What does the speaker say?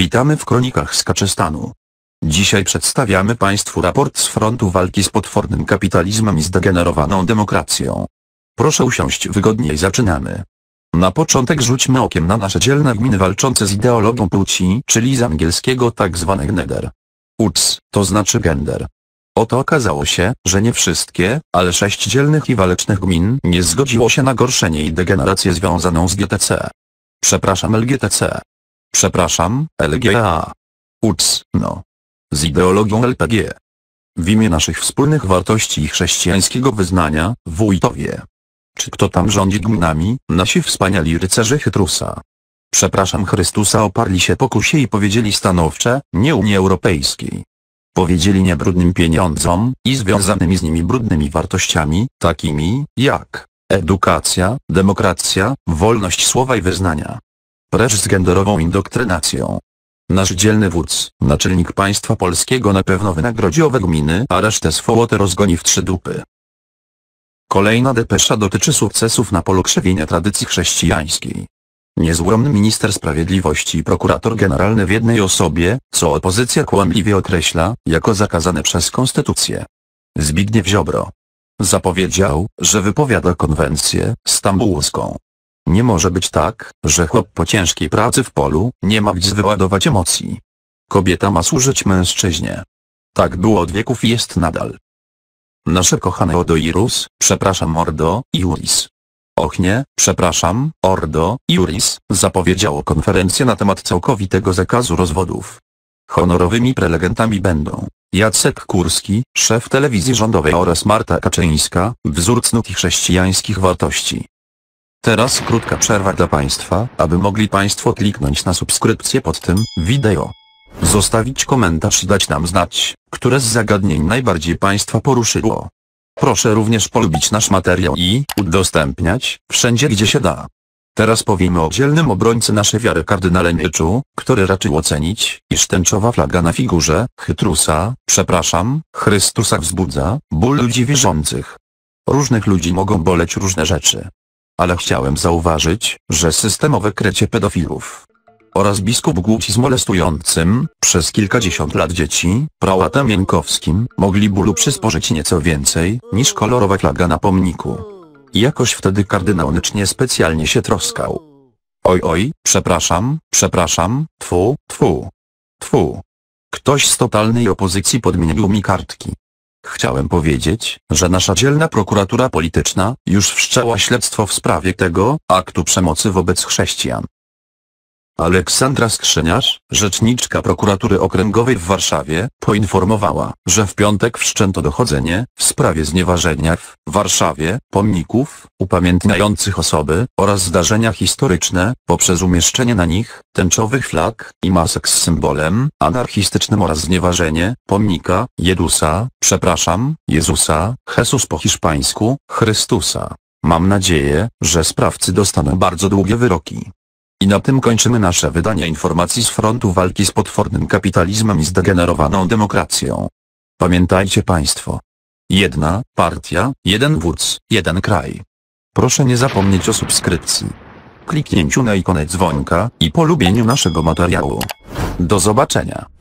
Witamy w Kronikach z Kaczystanu. Dzisiaj przedstawiamy Państwu raport z frontu walki z potwornym kapitalizmem i zdegenerowaną demokracją. Proszę usiąść wygodniej zaczynamy. Na początek rzućmy okiem na nasze dzielne gminy walczące z ideologią płci, czyli z angielskiego tak zwane gender. UCS, to znaczy gender. Oto okazało się, że nie wszystkie, ale sześć dzielnych i walecznych gmin nie zgodziło się na gorszenie i degenerację związaną z GTC. Przepraszam LGTC. Przepraszam, LGA. Ups, no. Z ideologią LPG. W imię naszych wspólnych wartości i chrześcijańskiego wyznania, wójtowie. Czy kto tam rządzi gminami, nasi wspaniali rycerze chytrusa? Przepraszam Chrystusa oparli się pokusie i powiedzieli stanowcze, nie Unii Europejskiej. Powiedzieli nie brudnym pieniądzom i związanymi z nimi brudnymi wartościami, takimi jak edukacja, demokracja, wolność słowa i wyznania precz z genderową indoktrynacją. Nasz dzielny wódz, naczelnik państwa polskiego na pewno wynagrodzi owe gminy, a resztę swołotę rozgoni w trzy dupy. Kolejna depesza dotyczy sukcesów na polu krzewienia tradycji chrześcijańskiej. Niezłomny minister sprawiedliwości i prokurator generalny w jednej osobie, co opozycja kłamliwie określa, jako zakazane przez konstytucję. Zbigniew Ziobro. Zapowiedział, że wypowiada konwencję stambułską. Nie może być tak, że chłop po ciężkiej pracy w polu nie ma gdzie wyładować emocji. Kobieta ma służyć mężczyźnie. Tak było od wieków i jest nadal. Nasze kochane Odoirus, przepraszam Ordo, Iuris. Och nie, przepraszam, Ordo, Iuris, zapowiedziało konferencję na temat całkowitego zakazu rozwodów. Honorowymi prelegentami będą Jacek Kurski, szef telewizji rządowej oraz Marta Kaczyńska, wzór cnót chrześcijańskich wartości. Teraz krótka przerwa dla Państwa, aby mogli Państwo kliknąć na subskrypcję pod tym wideo. Zostawić komentarz i dać nam znać, które z zagadnień najbardziej Państwa poruszyło. Proszę również polubić nasz materiał i udostępniać wszędzie gdzie się da. Teraz powiemy o dzielnym obrońcy naszej wiary kardynale Mieczu, który raczył ocenić, iż tęczowa flaga na figurze Chytrusa, przepraszam, Chrystusa wzbudza ból ludzi wierzących. Różnych ludzi mogą boleć różne rzeczy ale chciałem zauważyć, że systemowe krecie pedofilów oraz biskup Głuci z molestującym, przez kilkadziesiąt lat dzieci, prałatem Jankowskim, mogli bólu przysporzyć nieco więcej, niż kolorowa flaga na pomniku. Jakoś wtedy kardynał Nycz specjalnie się troskał. Oj oj, przepraszam, przepraszam, tfu, tfu, tfu. Ktoś z totalnej opozycji podmienił mi kartki. Chciałem powiedzieć, że nasza dzielna prokuratura polityczna już wszczęła śledztwo w sprawie tego aktu przemocy wobec chrześcijan. Aleksandra Skrzyniarz, rzeczniczka prokuratury okręgowej w Warszawie, poinformowała, że w piątek wszczęto dochodzenie w sprawie znieważenia w Warszawie pomników upamiętniających osoby oraz zdarzenia historyczne poprzez umieszczenie na nich tęczowych flag i masek z symbolem anarchistycznym oraz znieważenie pomnika Jedusa, przepraszam, Jezusa, Jesus po hiszpańsku, Chrystusa. Mam nadzieję, że sprawcy dostaną bardzo długie wyroki. I na tym kończymy nasze wydanie informacji z frontu walki z potwornym kapitalizmem i zdegenerowaną demokracją. Pamiętajcie Państwo. Jedna partia, jeden wódz, jeden kraj. Proszę nie zapomnieć o subskrypcji, kliknięciu na ikonę dzwonka i polubieniu naszego materiału. Do zobaczenia.